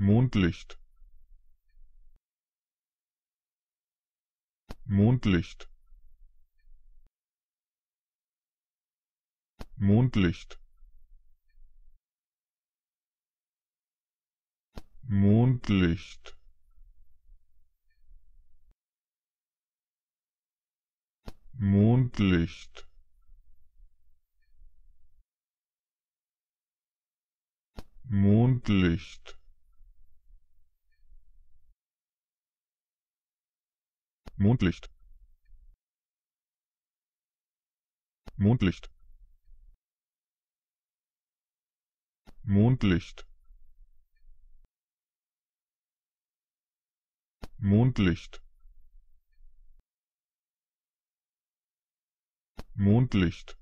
Mondlicht Mondlicht Mondlicht Mondlicht Mondlicht Mondlicht Mondlicht Mondlicht Mondlicht Mondlicht Mondlicht